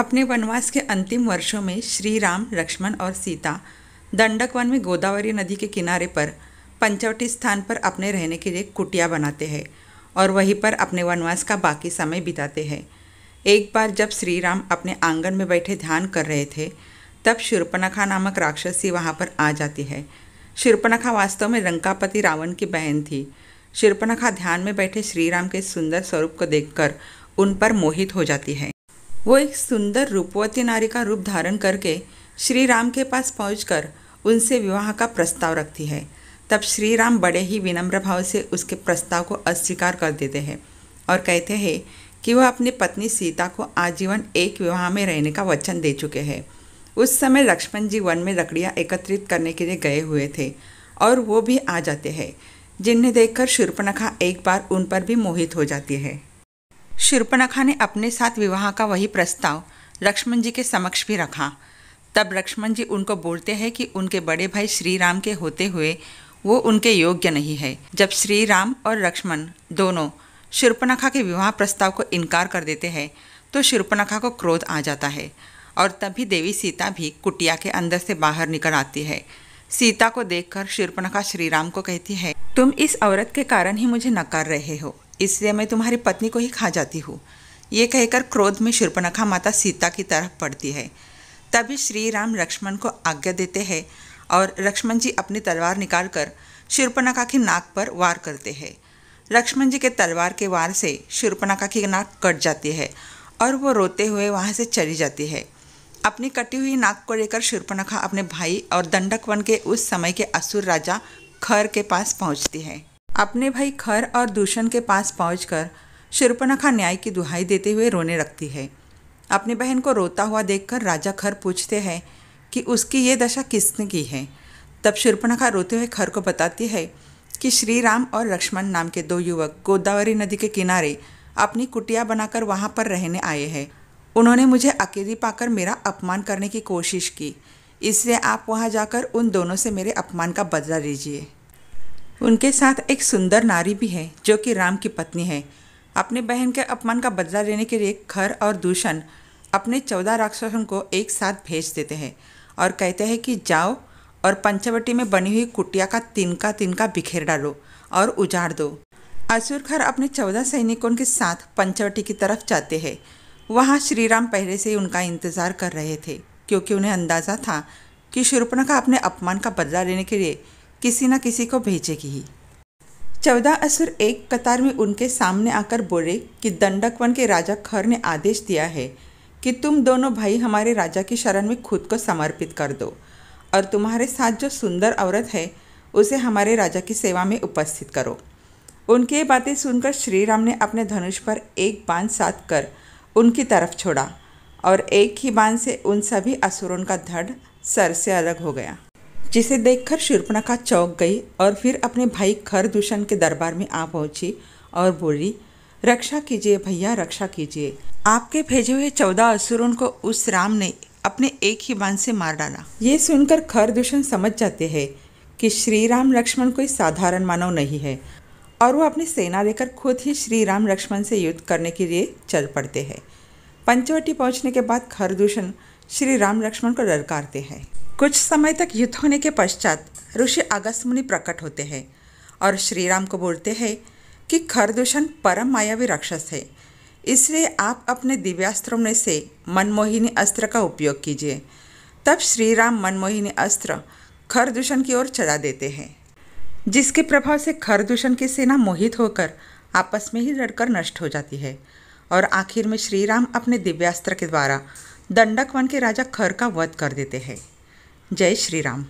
अपने वनवास के अंतिम वर्षों में श्री राम लक्ष्मण और सीता दंडक वन में गोदावरी नदी के किनारे पर पंचवटी स्थान पर अपने रहने के लिए कुटिया बनाते हैं और वहीं पर अपने वनवास का बाकी समय बिताते हैं एक बार जब श्री राम अपने आंगन में बैठे ध्यान कर रहे थे तब शूर्पणखा नामक राक्षसी वहाँ पर आ जाती है शूर्पणखा वास्तव में रंकापति रावण की बहन थी शूर्पणखा ध्यान में बैठे श्री राम के सुंदर स्वरूप को देखकर उन पर मोहित हो जाती है वो एक सुंदर रूपवती नारी का रूप धारण करके श्री राम के पास पहुँच उनसे विवाह का प्रस्ताव रखती है तब श्री राम बड़े ही विनम्र भाव से उसके प्रस्ताव को अस्वीकार कर देते हैं और कहते हैं कि वह अपनी पत्नी सीता को आजीवन एक विवाह में रहने का वचन दे चुके हैं उस समय लक्ष्मण जी वन में लकड़ियाँ एकत्रित करने के लिए गए हुए थे और वो भी आ जाते हैं जिन्हें देखकर शूर्पणखा एक बार उन पर भी मोहित हो जाती है शूर्पणखा ने अपने साथ विवाह का वही प्रस्ताव लक्ष्मण जी के समक्ष भी रखा तब लक्ष्मण जी उनको बोलते हैं कि उनके बड़े भाई श्री राम के होते हुए वो उनके योग्य नहीं है जब श्री राम और लक्ष्मण दोनों शूर्पणखा के विवाह प्रस्ताव को इनकार कर देते हैं तो शूर्पणखा को क्रोध आ जाता है और तभी देवी सीता भी कुटिया के अंदर से बाहर निकल आती है सीता को देखकर शूर्पणखा श्रीराम को कहती है तुम इस औरत के कारण ही मुझे नकार रहे हो इसलिए मैं तुम्हारी पत्नी को ही खा जाती हूँ ये कहकर क्रोध में शूर्पणखा माता सीता की तरफ पड़ती है तभी श्री राम लक्ष्मण को आज्ञा देते हैं और लक्ष्मण जी अपनी तलवार निकाल कर शूर्पणखा की नाक पर वार करते हैं लक्ष्मण जी के तलवार के वार से शूर्पणखा की नाक कट जाती है और वो रोते हुए वहाँ से चली जाती है अपनी कटी हुई नाक को लेकर शूर्पणखा अपने भाई और दंडक वन के उस समय के असुर राजा खर के पास पहुँचती है अपने भाई खर और दूषण के पास पहुँच शूर्पनखा न्याय की दुहाई देते हुए रोने लगती है अपनी बहन को रोता हुआ देखकर राजा खर पूछते हैं कि उसकी ये दशा किसने की है तब शूर्पणखा रोते हुए खर को बताती है कि श्री राम और लक्ष्मण नाम के दो युवक गोदावरी नदी के किनारे अपनी कुटिया बनाकर वहाँ पर रहने आए हैं उन्होंने मुझे अकेली पाकर मेरा अपमान करने की कोशिश की इसलिए आप वहाँ जाकर उन दोनों से मेरे अपमान का बदला लीजिए उनके साथ एक सुंदर नारी भी है जो कि राम की पत्नी है अपने बहन के अपमान का बदला लेने के लिए खर और दूषण अपने चौदह राक्षसों को एक साथ भेज देते हैं और कहते हैं कि जाओ और पंचवटी में बनी हुई कुटिया का तिनका तिनका बिखेर डालो और उजाड़ दो असुर खर अपने चौदह सैनिकों के साथ पंचवटी की तरफ जाते हैं वहाँ श्री राम पहले से ही उनका इंतजार कर रहे थे क्योंकि उन्हें अंदाज़ा था कि शूर्पणखा अपने अपमान का बदला लेने के लिए किसी न किसी को भेजेगी ही चौदह असुर एक कतार में उनके सामने आकर बोले कि दंडकवन के राजा खर ने आदेश दिया है कि तुम दोनों भाई हमारे राजा की शरण में खुद को समर्पित कर दो और तुम्हारे साथ जो सुंदर औरत है उसे हमारे राजा की सेवा में उपस्थित करो उनकी बातें सुनकर श्री राम ने अपने धनुष पर एक बांध साध कर उनकी तरफ छोड़ा और एक ही बांध से उन सभी असुरों का धड़ सर से अलग हो गया जिसे देखकर शूर्पणखा चौक गई और फिर अपने भाई खरदूषण के दरबार में आ पहुंची और बोली रक्षा कीजिए भैया रक्षा कीजिए आपके भेजे हुए चौदह असुरों को उस राम ने अपने एक ही बांध से मार डाला ये सुनकर खरदूषण समझ जाते हैं कि श्री राम लक्ष्मण कोई साधारण मानव नहीं है और वो अपनी सेना लेकर खुद ही श्री राम लक्ष्मण से युद्ध करने के लिए चल पड़ते हैं पंचवटी पहुंचने के बाद खरदूषण श्री राम लक्ष्मण को ललकारते हैं कुछ समय तक युद्ध होने के पश्चात ऋषि अगस्त मुनि प्रकट होते हैं और श्री राम को बोलते हैं कि खरदूषण परम मायावी राक्षस है इसलिए आप अपने दिव्यास्त्रों में से मनमोहिनी अस्त्र का उपयोग कीजिए तब श्री राम मनमोहिनी अस्त्र खरदूषण की ओर चला देते हैं जिसके प्रभाव से खरदूषण की सेना मोहित होकर आपस में ही लड़कर नष्ट हो जाती है और आखिर में श्रीराम अपने दिव्यास्त्र के द्वारा दंडक वन के राजा खर का वध कर देते हैं जय श्री राम